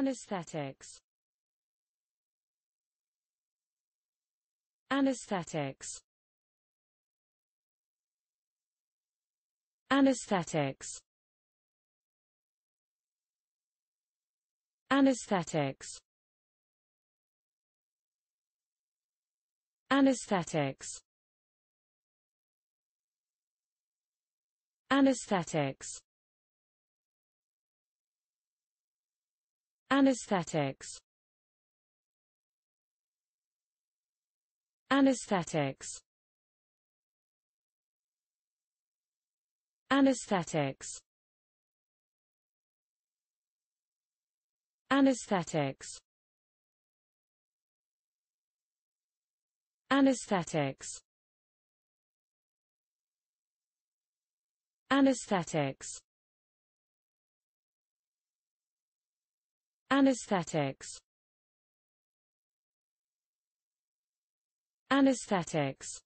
Anesthetics Anesthetics Anesthetics Anesthetics Anesthetics Anesthetics Anesthetics Anesthetics Anesthetics Anesthetics Anesthetics Anesthetics Anesthetics Anesthetics